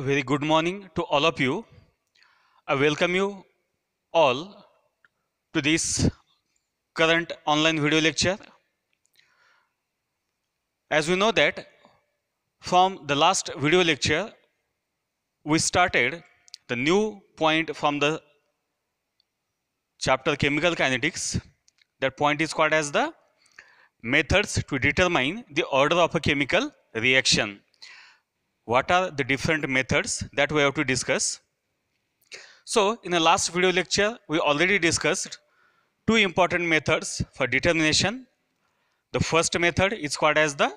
A very good morning to all of you. I welcome you all to this current online video lecture. As we know that from the last video lecture, we started the new point from the chapter chemical kinetics. That point is called as the methods to determine the order of a chemical reaction what are the different methods that we have to discuss. So in the last video lecture, we already discussed two important methods for determination. The first method is called as the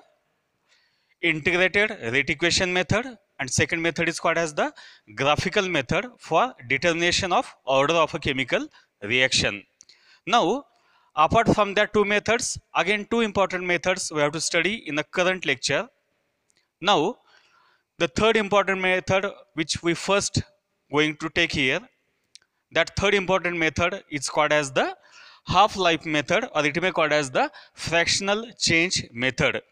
integrated rate equation method and second method is called as the graphical method for determination of order of a chemical reaction. Now, apart from that two methods, again two important methods we have to study in the current lecture. Now, the third important method which we first going to take here that third important method is called as the half-life method or it may called as the fractional change method.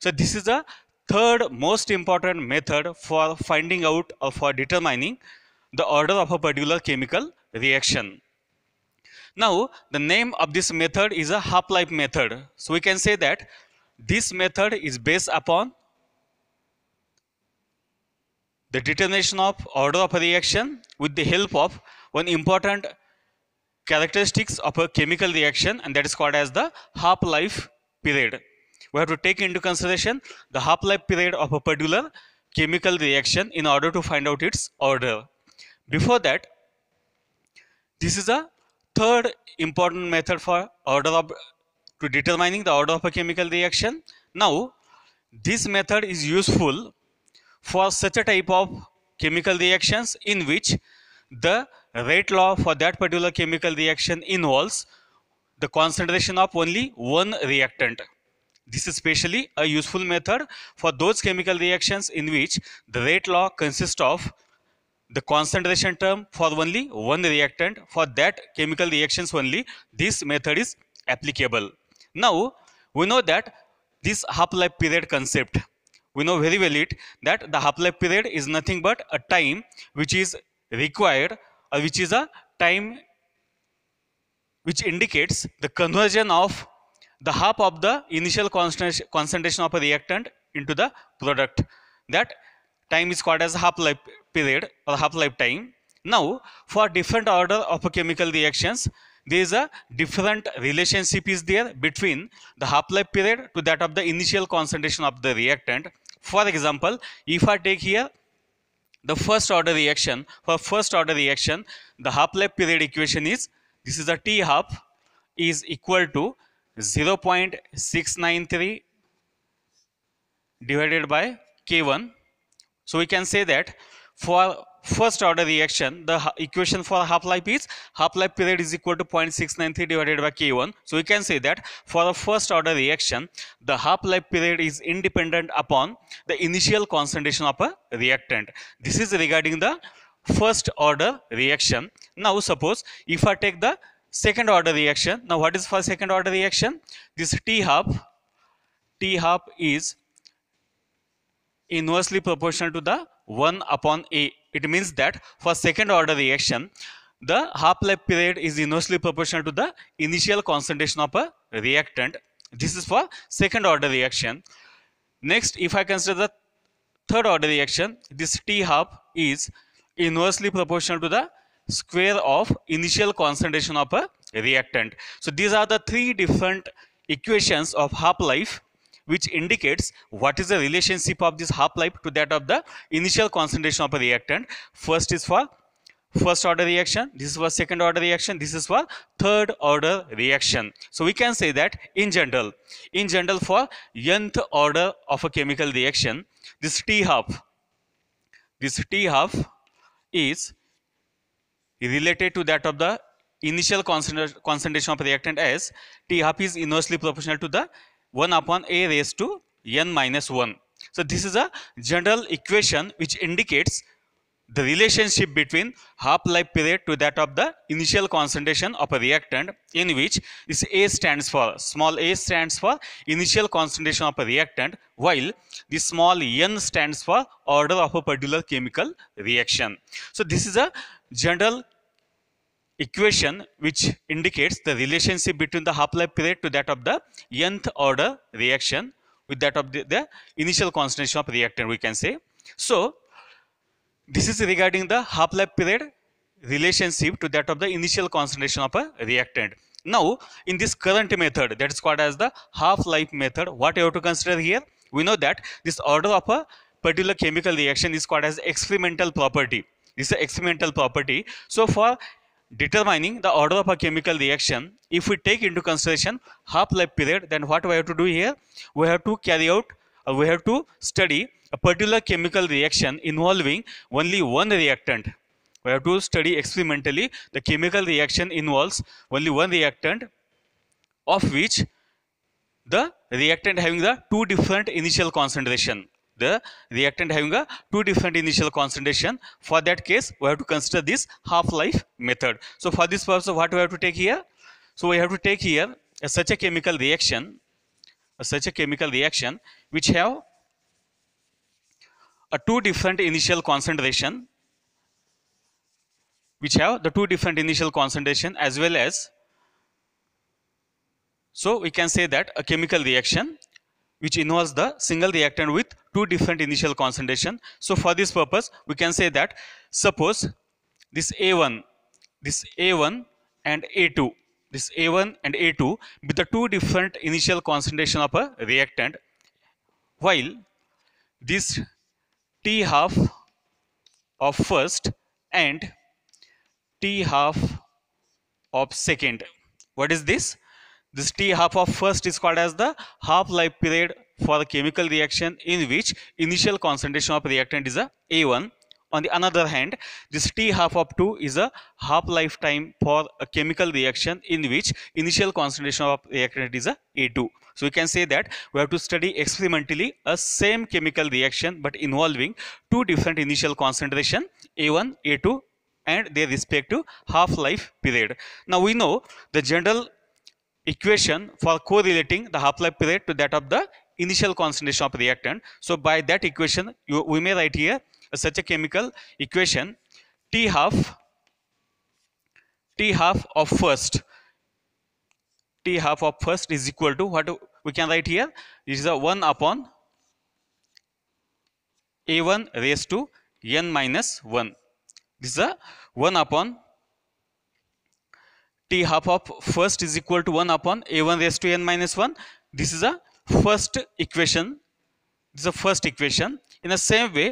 So this is the third most important method for finding out or for determining the order of a particular chemical reaction. Now the name of this method is a half-life method. So we can say that this method is based upon the determination of order of a reaction with the help of one important characteristics of a chemical reaction and that is called as the half-life period. We have to take into consideration the half-life period of a particular chemical reaction in order to find out its order. Before that, this is a third important method for order of to determining the order of a chemical reaction. Now, this method is useful for such a type of chemical reactions in which the rate law for that particular chemical reaction involves the concentration of only one reactant. This is specially a useful method for those chemical reactions in which the rate law consists of the concentration term for only one reactant. For that chemical reactions only, this method is applicable. Now, we know that this half-life period concept we know very well it that the half-life period is nothing but a time which is required or uh, which is a time which indicates the conversion of the half of the initial concentration of a reactant into the product. That time is called as half-life period or half-life time. Now, for different order of chemical reactions, there is a different relationship is there between the half-life period to that of the initial concentration of the reactant. For example, if I take here the first order reaction, for first order reaction, the half-life period equation is, this is a T half is equal to 0 0.693 divided by K1. So we can say that for first order reaction, the equation for half-life is half-life period is equal to 0.693 divided by K1. So we can say that for a first order reaction, the half-life period is independent upon the initial concentration of a reactant. This is regarding the first order reaction. Now suppose if I take the second order reaction, now what is for second order reaction? This T half, T half is inversely proportional to the 1 upon A it means that for second order reaction, the half-life period is inversely proportional to the initial concentration of a reactant. This is for second order reaction. Next, if I consider the third order reaction, this T half is inversely proportional to the square of initial concentration of a reactant. So these are the three different equations of half-life which indicates what is the relationship of this half-life to that of the initial concentration of a reactant. First is for first order reaction, this is for second order reaction, this is for third order reaction. So we can say that in general, in general for nth order of a chemical reaction, this T half, this T half is related to that of the initial concentration of reactant as T half is inversely proportional to the 1 upon a raised to n minus 1. So this is a general equation which indicates the relationship between half-life period to that of the initial concentration of a reactant in which this A stands for, small a stands for initial concentration of a reactant while the small n stands for order of a particular chemical reaction. So this is a general equation which indicates the relationship between the half-life period to that of the nth order reaction with that of the, the initial concentration of reactant we can say. So this is regarding the half-life period relationship to that of the initial concentration of a reactant. Now in this current method that is called as the half-life method what you have to consider here we know that this order of a particular chemical reaction is called as experimental property this is experimental property so for determining the order of a chemical reaction, if we take into consideration half-life period, then what we have to do here? We have to carry out, uh, we have to study a particular chemical reaction involving only one reactant. We have to study experimentally the chemical reaction involves only one reactant of which the reactant having the two different initial concentration the reactant having a two different initial concentration. For that case, we have to consider this half-life method. So for this purpose, what we have to take here? So we have to take here a, such a chemical reaction, a, such a chemical reaction which have a two different initial concentration, which have the two different initial concentration as well as, so we can say that a chemical reaction which involves the single reactant with two different initial concentration. So for this purpose, we can say that suppose this A1, this A1 and A2, this A1 and A2 with the two different initial concentration of a reactant, while this T half of first and T half of second. What is this? This T half of first is called as the half-life period for the chemical reaction in which initial concentration of reactant is a A1. On the another hand, this T half of 2 is a half-life time for a chemical reaction in which initial concentration of reactant is a A2. So we can say that we have to study experimentally a same chemical reaction but involving two different initial concentration A1, A2 and their respective half-life period. Now we know the general equation for correlating the half-life period to that of the initial concentration of reactant. So by that equation, you, we may write here uh, such a chemical equation T half T half of first T half of first is equal to what we can write here this is a 1 upon A1 raised to n minus 1. This is a 1 upon t half of first is equal to 1 upon a1 raised to n minus 1. This is a first equation. This is a first equation. In the same way,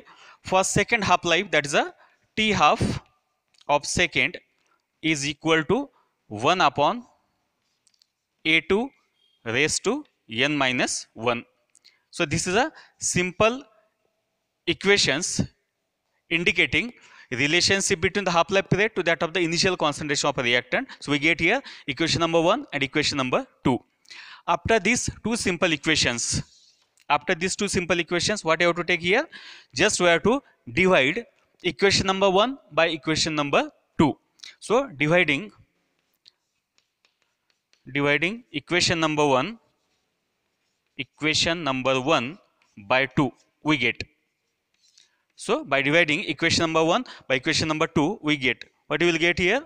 for second half life, that is a t half of second is equal to 1 upon a2 raised to n minus 1. So this is a simple equations indicating relationship between the half-life period to that of the initial concentration of a reactant. So we get here equation number 1 and equation number 2. After these two simple equations, after these two simple equations, what I have to take here? Just we have to divide equation number 1 by equation number 2. So dividing, dividing equation number 1, equation number 1 by 2 we get so by dividing equation number 1 by equation number 2 we get what you will get here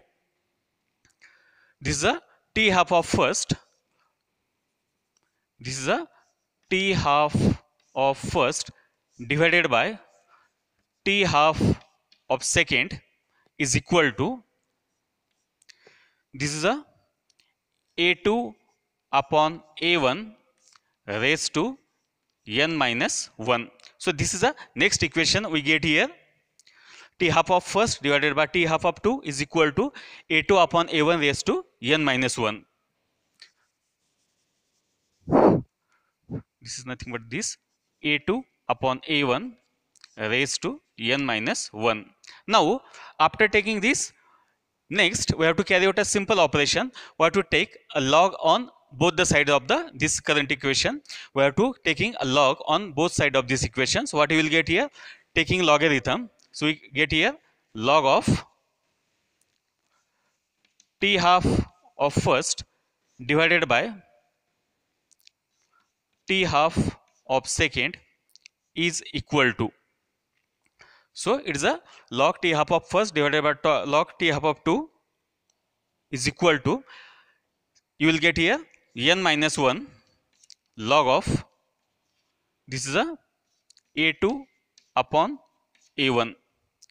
this is a t half of first this is a t half of first divided by t half of second is equal to this is a a2 upon a1 raised to n minus 1 so this is the next equation we get here. T half of first divided by T half of 2 is equal to A2 upon A1 raised to N minus 1. This is nothing but this A2 upon A1 raised to N minus 1. Now after taking this Next, we have to carry out a simple operation. We have to take a log on both the sides of the this current equation we have to taking a log on both side of this equation so what you will get here taking logarithm so we get here log of t half of first divided by t half of second is equal to so it is a log t half of first divided by log t half of 2 is equal to you will get here n minus 1 log of this is a a2 upon a1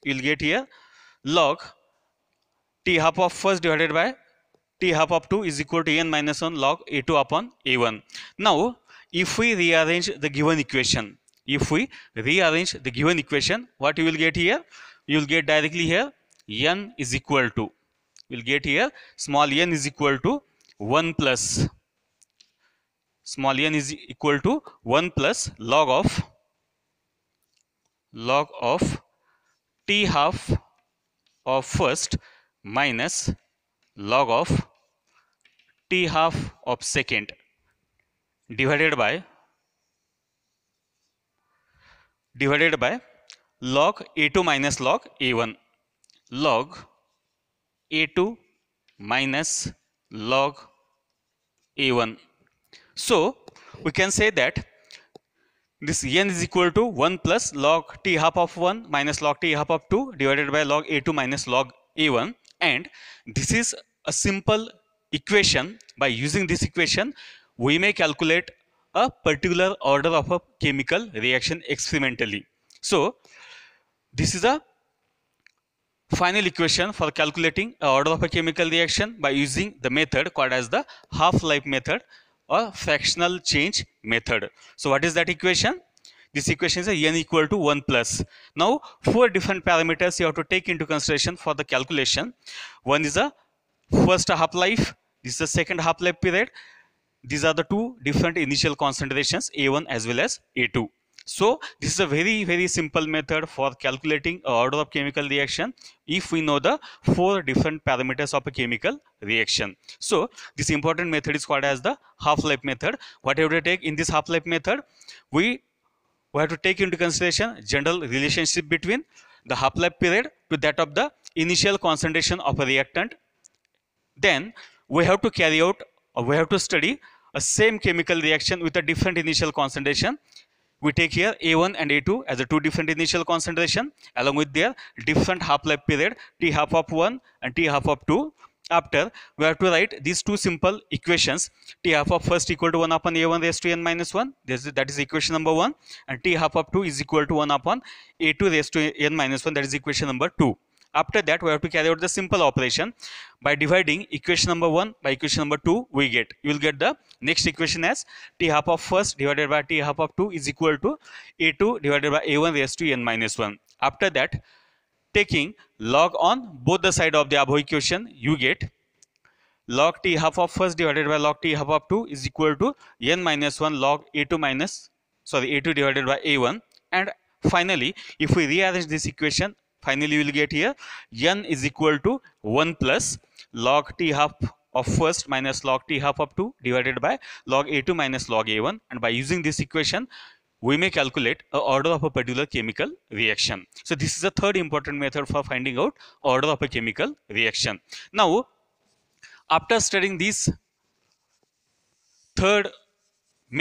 you will get here log t half of first divided by t half of 2 is equal to n minus 1 log a2 upon a1 now if we rearrange the given equation if we rearrange the given equation what you will get here you will get directly here n is equal to you will get here small n is equal to 1 plus small n is equal to 1 plus log of log of t half of first minus log of t half of second divided by divided by log a2 minus log a1 log a2 minus log a1 so we can say that this n is equal to 1 plus log t half of 1 minus log t half of 2 divided by log a2 minus log a1 and this is a simple equation by using this equation we may calculate a particular order of a chemical reaction experimentally. So this is a final equation for calculating order of a chemical reaction by using the method called as the half-life method or fractional change method. So what is that equation? This equation is a n equal to 1 plus. Now four different parameters you have to take into consideration for the calculation. One is the first half life, this is the second half life period. These are the two different initial concentrations A1 as well as A2. So this is a very very simple method for calculating order of chemical reaction if we know the four different parameters of a chemical reaction. So this important method is called as the half-life method. What have to take in this half-life method? We, we have to take into consideration general relationship between the half-life period to that of the initial concentration of a reactant. Then we have to carry out or we have to study a same chemical reaction with a different initial concentration we take here A1 and A2 as the two different initial concentration along with their different half-life period T half of 1 and T half of 2. After we have to write these two simple equations T half of first equal to 1 upon A1 raised to n minus 1 this is, that is equation number 1 and T half of 2 is equal to 1 upon A2 raised to n minus 1 that is equation number 2. After that, we have to carry out the simple operation. By dividing equation number 1 by equation number 2, we get. You will get the next equation as t half of first divided by t half of 2 is equal to a2 divided by a1 raised to n minus 1. After that, taking log on both the side of the above equation, you get log t half of first divided by log t half of 2 is equal to n minus 1 log a2 minus sorry a2 divided by a1 and finally if we rearrange this equation finally we will get here n is equal to 1 plus log t half of first minus log t half of 2 divided by log a2 minus log a1 and by using this equation we may calculate a order of a particular chemical reaction. So this is the third important method for finding out order of a chemical reaction. Now after studying this third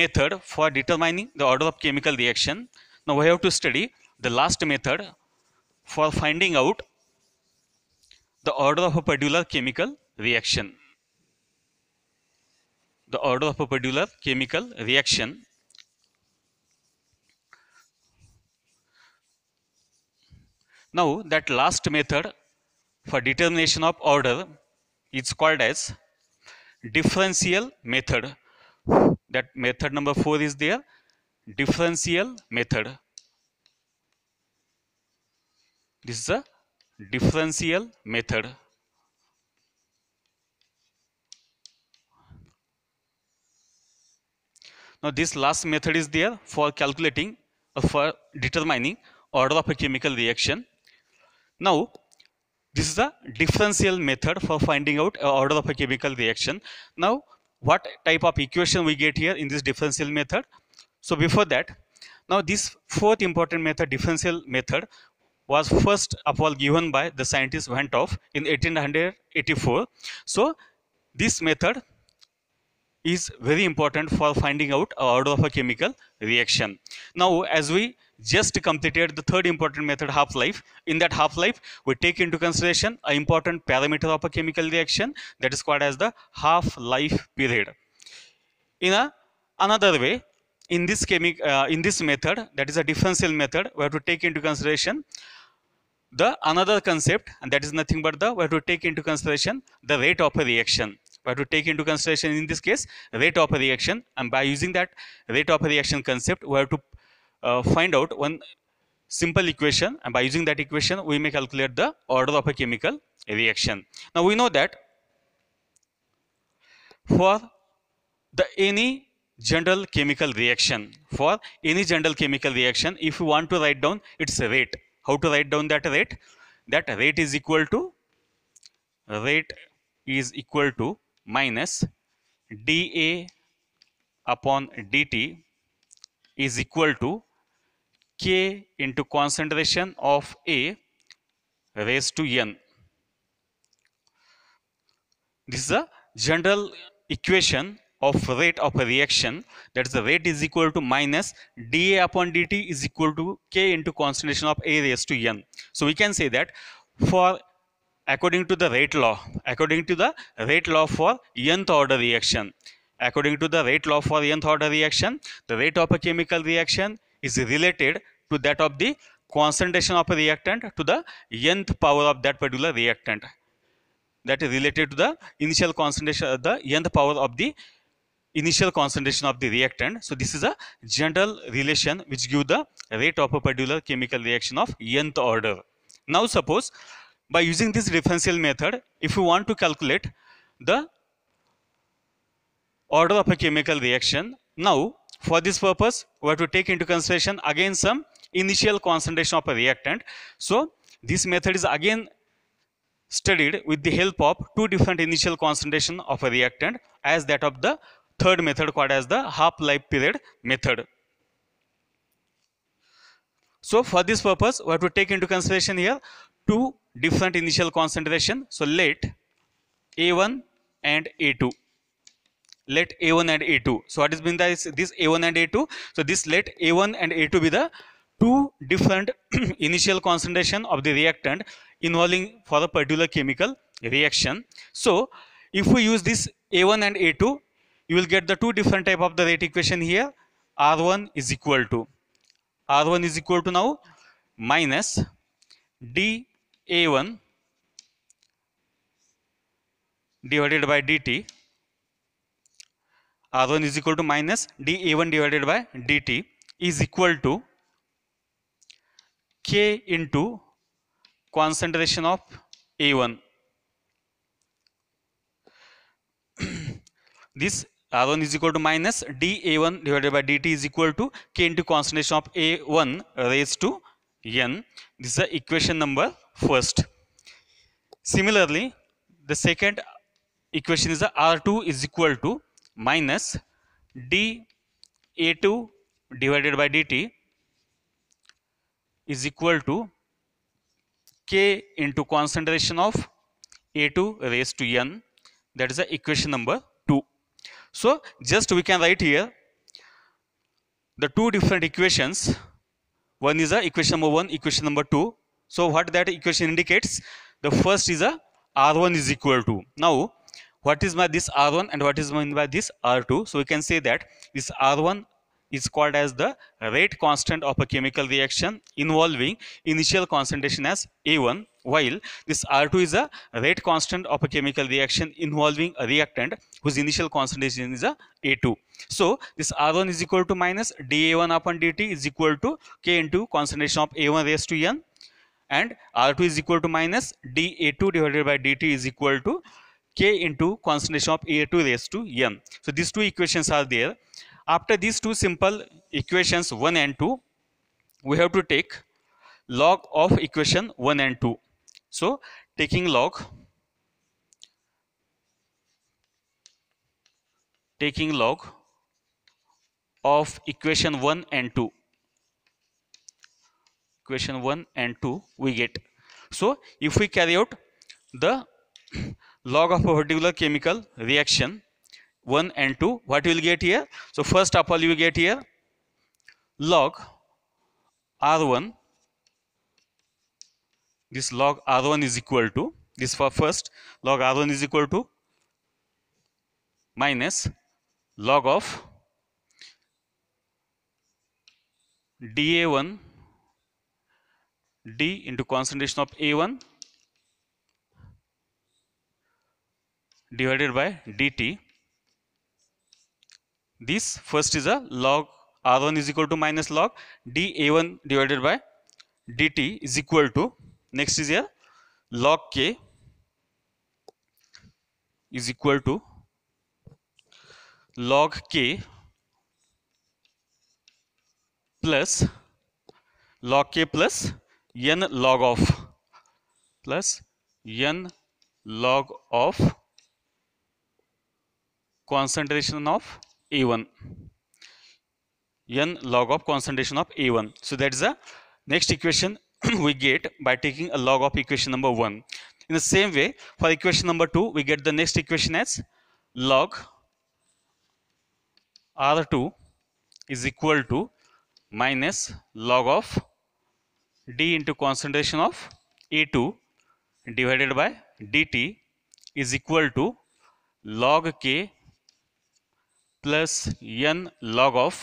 method for determining the order of chemical reaction, now we have to study the last method for finding out the order of a particular chemical reaction. The order of a particular chemical reaction Now that last method for determination of order is called as differential method. That method number 4 is there, differential method. This is a differential method. Now this last method is there for calculating or for determining order of a chemical reaction. Now this is a differential method for finding out order of a chemical reaction. Now what type of equation we get here in this differential method? So before that, now this fourth important method, differential method, was first of all given by the scientist Van in 1884. So this method is very important for finding out order of a chemical reaction. Now as we just completed the third important method half-life. In that half-life, we take into consideration an important parameter of a chemical reaction that is called as the half-life period. In a, another way, in this, uh, in this method, that is a differential method, we have to take into consideration the another concept and that is nothing but the we have to take into consideration the rate of a reaction we have to take into consideration in this case rate of a reaction and by using that rate of a reaction concept we have to uh, find out one simple equation and by using that equation we may calculate the order of a chemical reaction now we know that for the any general chemical reaction for any general chemical reaction if you want to write down its rate how to write down that rate? That rate is equal to rate is equal to minus dA upon dt is equal to k into concentration of A raised to n. This is a general equation of rate of a reaction that is the rate is equal to minus dA upon dt is equal to K into concentration of A raised to N. So we can say that for according to the rate law, according to the rate law for nth order reaction, according to the rate law for nth order reaction, the rate of a chemical reaction is related to that of the concentration of a reactant to the nth power of that particular reactant that is related to the initial concentration the nth power of the initial concentration of the reactant. So this is a general relation which give the rate of a particular chemical reaction of nth order. Now suppose by using this differential method, if you want to calculate the order of a chemical reaction, now for this purpose, we have to take into consideration again some initial concentration of a reactant. So this method is again studied with the help of two different initial concentration of a reactant as that of the third method called as the half-life period method. So for this purpose, we have to take into consideration here two different initial concentration. So let A1 and A2. Let A1 and A2. So what is mean this, this A1 and A2? So this let A1 and A2 be the two different initial concentration of the reactant involving for a particular chemical reaction. So if we use this A1 and A2 you will get the two different type of the rate equation here r1 is equal to r1 is equal to now minus dA1 divided by dt r1 is equal to minus dA1 divided by dt is equal to k into concentration of A1. this R1 is equal to minus dA1 divided by dt is equal to k into concentration of A1 raised to n. This is the equation number first. Similarly, the second equation is the R2 is equal to minus dA2 divided by dt is equal to k into concentration of A2 raised to n. That is the equation number so just we can write here the two different equations. One is a equation number 1, equation number 2. So what that equation indicates? The first is a R1 is equal to. Now what is my this R1 and what is meant by this R2? So we can say that this R1 is called as the rate constant of a chemical reaction involving initial concentration as A1 while this R2 is a rate constant of a chemical reaction involving a reactant whose initial concentration is a A2. So this R1 is equal to minus dA1 upon dt is equal to K into concentration of A1 raised to N and R2 is equal to minus dA2 divided by dt is equal to K into concentration of A2 raised to N. So these two equations are there. After these two simple equations 1 and 2, we have to take log of equation 1 and 2 so taking log taking log of equation 1 and 2 equation 1 and 2 we get so if we carry out the log of a particular chemical reaction 1 and 2 what you will get here so first of all you get here log r1 this log r1 is equal to this for first log r1 is equal to minus log of dA1 D into concentration of A1 divided by dt. This first is a log R1 is equal to minus log dA1 divided by dt is equal to next is here log k is equal to log k plus log k plus n log of plus n log of concentration of a1 n log of concentration of a1 so that is the next equation we get by taking a log of equation number 1. In the same way, for equation number 2, we get the next equation as log R2 is equal to minus log of d into concentration of A2 divided by dt is equal to log k plus n log of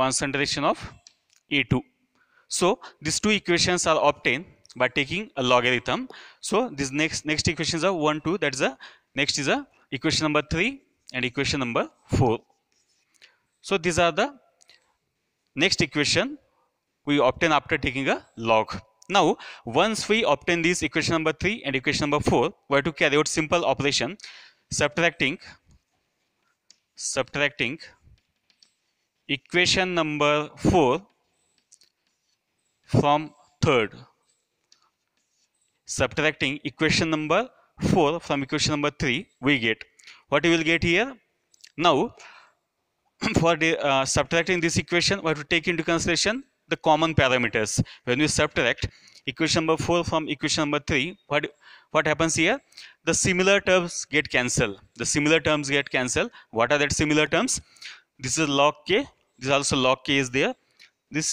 concentration of A2. So these two equations are obtained by taking a logarithm. So this next next equations are 1, 2. That's the next is a equation number 3 and equation number 4. So these are the next equation we obtain after taking a log. Now, once we obtain this equation number 3 and equation number 4, we have to carry out simple operation subtracting subtracting equation number 4 from third subtracting equation number 4 from equation number 3 we get what you will get here now for the, uh, subtracting this equation we have to take into consideration the common parameters when we subtract equation number 4 from equation number 3 what what happens here the similar terms get cancelled the similar terms get cancelled what are that similar terms this is log k this also log k is there this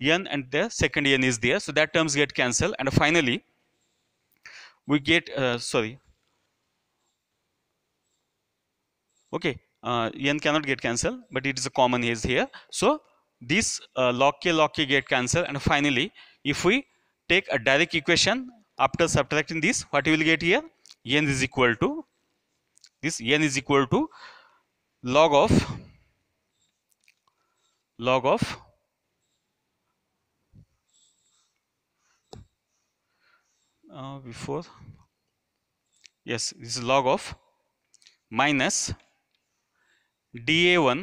n and the second n is there so that terms get cancelled and finally we get uh, sorry okay uh, n cannot get cancelled but it is a common is here so this uh, log k log k get cancelled and finally if we take a direct equation after subtracting this what you will get here n is equal to this n is equal to log of log of uh, before yes this is log of minus dA1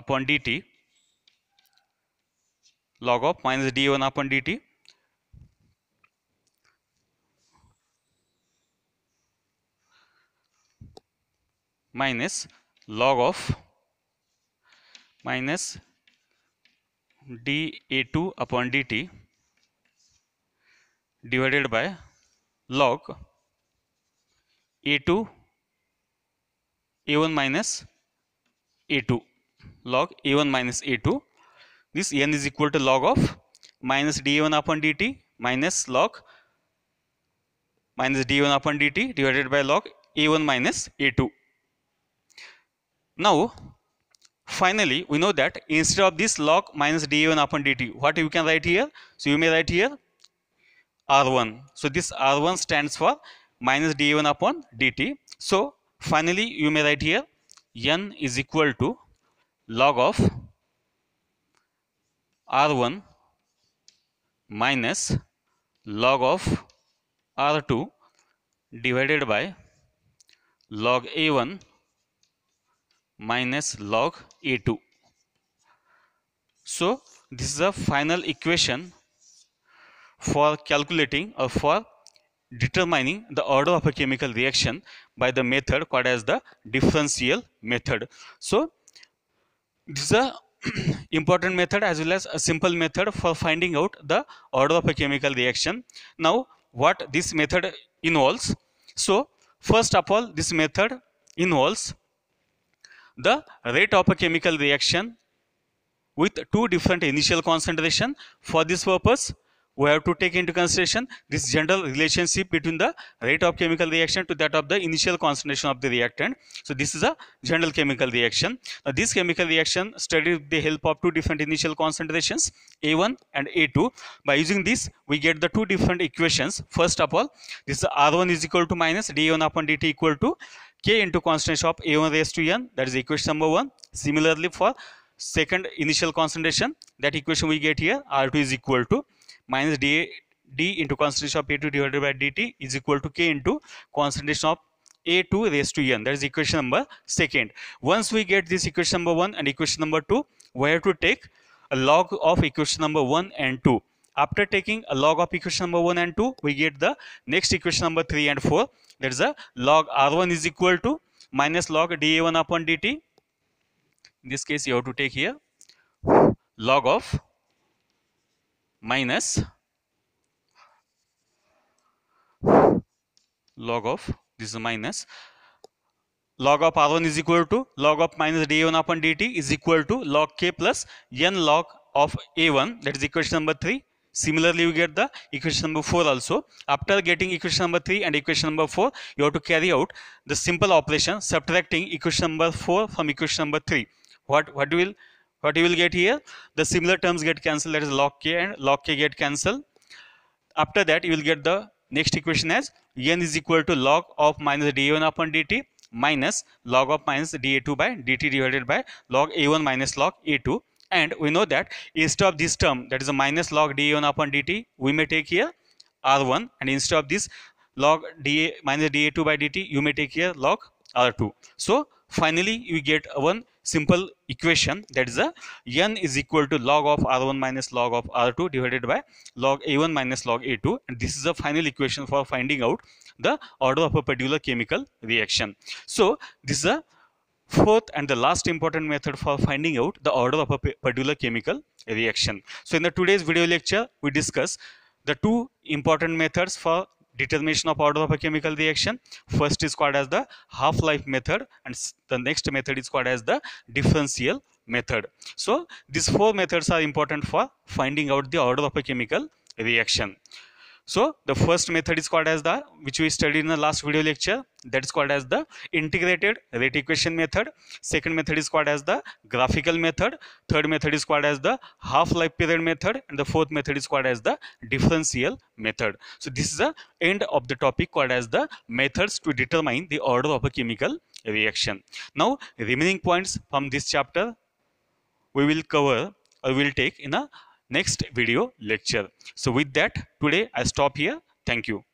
upon dt log of minus dA1 upon dt minus log of minus dA2 upon dt divided by log a2 a1 minus a2 log a1 minus a2 this n is equal to log of minus d one upon dt minus log minus d1 upon dt divided by log a1 minus a2. Now, finally, we know that instead of this log minus d1 upon dt, what you can write here? So, you may write here R1. So this R1 stands for minus d one upon dt. So finally you may write here n is equal to log of R1 minus log of R2 divided by log A1 minus log A2. So this is the final equation for calculating or for determining the order of a chemical reaction by the method called as the differential method. So, this is a important method as well as a simple method for finding out the order of a chemical reaction. Now, what this method involves? So, first of all, this method involves the rate of a chemical reaction with two different initial concentration. For this purpose, we have to take into consideration this general relationship between the rate of chemical reaction to that of the initial concentration of the reactant. So this is a general chemical reaction. Now this chemical reaction studied with the help of two different initial concentrations A1 and A2. By using this we get the two different equations. First of all this R1 is equal to minus D1 upon DT equal to K into concentration of A1 raised to N that is equation number 1. Similarly for second initial concentration that equation we get here R2 is equal to minus d d into concentration of a2 divided by dt is equal to k into concentration of a2 raised to n that is equation number second once we get this equation number one and equation number two we have to take a log of equation number one and two after taking a log of equation number 1 and 2 we get the next equation number 3 and 4 that is a log r1 is equal to minus log da1 upon dt in this case you have to take here log of minus log of this is minus log of r1 is equal to log of minus d1 upon dt is equal to log k plus n log of a1 that is equation number 3 similarly you get the equation number 4 also after getting equation number 3 and equation number 4 you have to carry out the simple operation subtracting equation number 4 from equation number 3 what what will what you will get here the similar terms get cancelled that is log k and log k get cancelled after that you will get the next equation as n is equal to log of minus d1 upon dt minus log of minus da2 by dt divided by log a1 minus log a2 and we know that instead of this term that is a minus log da1 upon dt we may take here r1 and instead of this log da minus da2 by dt you may take here log r2 so finally you get one simple equation that is a uh, n is equal to log of r1 minus log of r2 divided by log a1 minus log a2 and this is the final equation for finding out the order of a particular chemical reaction so this is a fourth and the last important method for finding out the order of a particular chemical reaction so in the today's video lecture we discuss the two important methods for determination of order of a chemical reaction first is called as the half-life method and the next method is called as the differential method so these four methods are important for finding out the order of a chemical reaction so the first method is called as the which we studied in the last video lecture that is called as the integrated rate equation method. Second method is called as the graphical method. Third method is called as the half-life period method and the fourth method is called as the differential method. So this is the end of the topic called as the methods to determine the order of a chemical reaction. Now remaining points from this chapter we will cover or uh, will take in a next video lecture. So with that today I stop here. Thank you.